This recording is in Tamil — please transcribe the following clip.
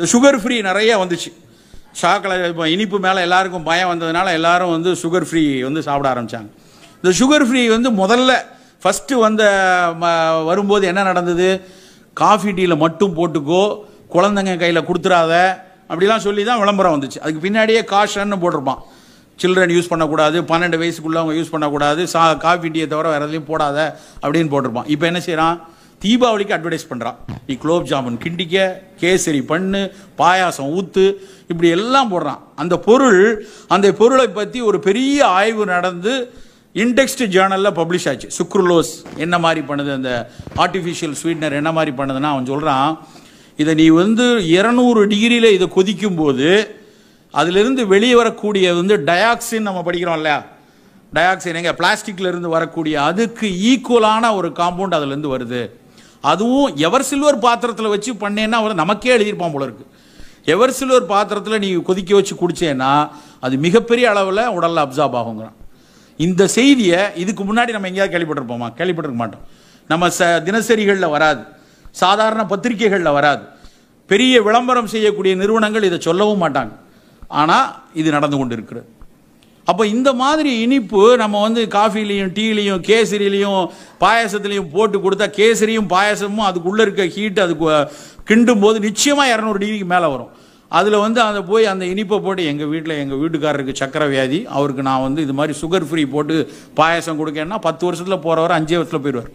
இந்த சுகர் ஃப்ரீ நிறைய வந்துச்சு சாக்களை இப்போ இனிப்பு மேலே எல்லாருக்கும் பயம் வந்ததுனால எல்லாரும் வந்து சுகர் ஃப்ரீ வந்து சாப்பிட ஆரம்பித்தாங்க இந்த சுகர் ஃப்ரீ வந்து முதல்ல ஃபஸ்ட்டு வந்த வரும்போது என்ன நடந்தது காஃபி டீயில் மட்டும் போட்டுக்கோ குழந்தைங்க கையில் கொடுத்துடாத அப்படிலாம் சொல்லி தான் விளம்பரம் வந்துச்சு அதுக்கு பின்னாடியே காஷன்னு போட்டிருப்பான் சில்ட்ரன் யூஸ் பண்ணக்கூடாது பன்னெண்டு வயசுக்குள்ளவங்க யூஸ் பண்ணக்கூடாது சா காஃபி டீயை தவிர வேறு எதுலையும் போடாத அப்படின்னு போட்டிருப்பான் இப்போ என்ன செய்கிறான் தீபாவளிக்கு அட்வர்டைஸ் பண்ணுறான் நீ குலோப் ஜாமுன் கிண்டிக்க கேசரி பண்ணு பாயாசம் ஊத்து இப்படி எல்லாம் போடுறான் அந்த பொருள் அந்த பொருளை பற்றி ஒரு பெரிய ஆய்வு நடந்து இண்டெக்ஸ்டு ஜேர்னலில் பப்ளிஷ் ஆச்சு சுக்ருலோஸ் என்ன மாதிரி பண்ணுது அந்த ஆர்டிஃபிஷியல் ஸ்வீட்னர் என்ன மாதிரி பண்ணுதுன்னா அவன் சொல்கிறான் இதை நீ வந்து இரநூறு டிகிரியில் இதை கொதிக்கும் போது அதிலிருந்து வெளியே வரக்கூடிய வந்து டயாக்சின் நம்ம படிக்கிறோம் இல்லையா டயாக்சைன் எங்கே பிளாஸ்டிக்லேருந்து வரக்கூடிய அதுக்கு ஈக்குவலான ஒரு காம்பவுண்ட் அதுலேருந்து வருது அதுவும் எவர் சில்வர் பாத்திரத்தில் வச்சு பண்ணேன்னா அவர் நமக்கே எழுதியிருப்பான் போல இருக்கு எவர் சில்வர் பாத்திரத்தில் நீ கொதிக்க வச்சு குடிச்சேன்னா அது மிகப்பெரிய அளவில் உடலில் அப்சார்ப் ஆகுங்கிறான் இந்த செய்தியை இதுக்கு முன்னாடி நம்ம எங்கேயாவது கேள்விப்பட்டிருப்போமா கேள்விப்பட்டிருக்க மாட்டோம் நம்ம ச தினசரிகளில் வராது சாதாரண பத்திரிகைகளில் வராது பெரிய விளம்பரம் செய்யக்கூடிய நிறுவனங்கள் இதை சொல்லவும் மாட்டாங்க ஆனால் இது நடந்து கொண்டு இருக்கிறது அப்போ இந்த மாதிரி இனிப்பு நம்ம வந்து காஃபிலையும் டீலையும் கேசரிலையும் பாயசத்துலையும் போட்டு கொடுத்தா கேசரியும் பாயசமும் அதுக்குள்ளே இருக்க ஹீட் அது கிண்டும் போது நிச்சயமாக இரநூறு டிகிரிக்கு மேலே வரும் அதில் வந்து அதை போய் அந்த இனிப்பை போட்டு எங்கள் வீட்டில் எங்கள் வீட்டுக்காரருக்கு சக்கரை வியாதி அவருக்கு நான் வந்து இது மாதிரி சுகர் ஃப்ரீ போட்டு பாயசம் கொடுக்கேன்னா பத்து வருஷத்தில் போகிறவர் அஞ்சு வருஷத்தில் போயிடுவார்